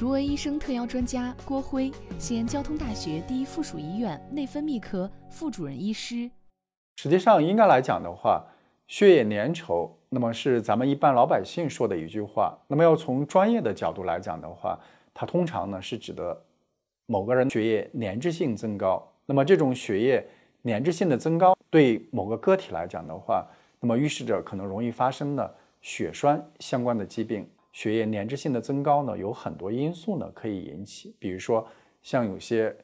如闻医生特邀专家郭辉，西安交通大学第一附属医院内分泌科副主任医师。实际上，应该来讲的话，血液粘稠，那么是咱们一般老百姓说的一句话。那么要从专业的角度来讲的话，它通常呢是指的某个人血液粘滞性增高。那么这种血液粘滞性的增高，对某个个体来讲的话，那么预示着可能容易发生的血栓相关的疾病。血液粘滞性的增高呢，有很多因素呢可以引起，比如说像有些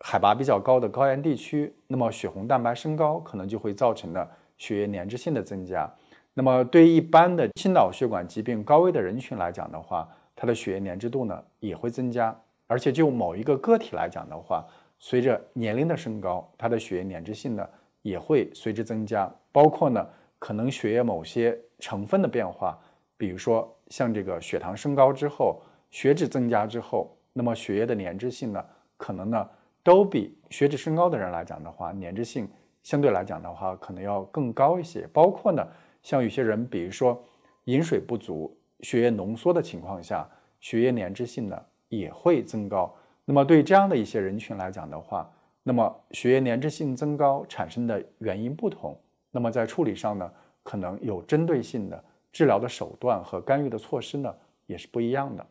海拔比较高的高原地区，那么血红蛋白升高，可能就会造成呢血液粘滞性的增加。那么对于一般的心脑血管疾病高危的人群来讲的话，他的血液粘滞度呢也会增加，而且就某一个个体来讲的话，随着年龄的升高，它的血液粘滞性呢也会随之增加，包括呢可能血液某些成分的变化。比如说，像这个血糖升高之后，血脂增加之后，那么血液的粘滞性呢，可能呢，都比血脂升高的人来讲的话，粘滞性相对来讲的话，可能要更高一些。包括呢，像有些人，比如说饮水不足，血液浓缩的情况下，血液粘滞性呢也会增高。那么对这样的一些人群来讲的话，那么血液粘滞性增高产生的原因不同，那么在处理上呢，可能有针对性的。治疗的手段和干预的措施呢，也是不一样的。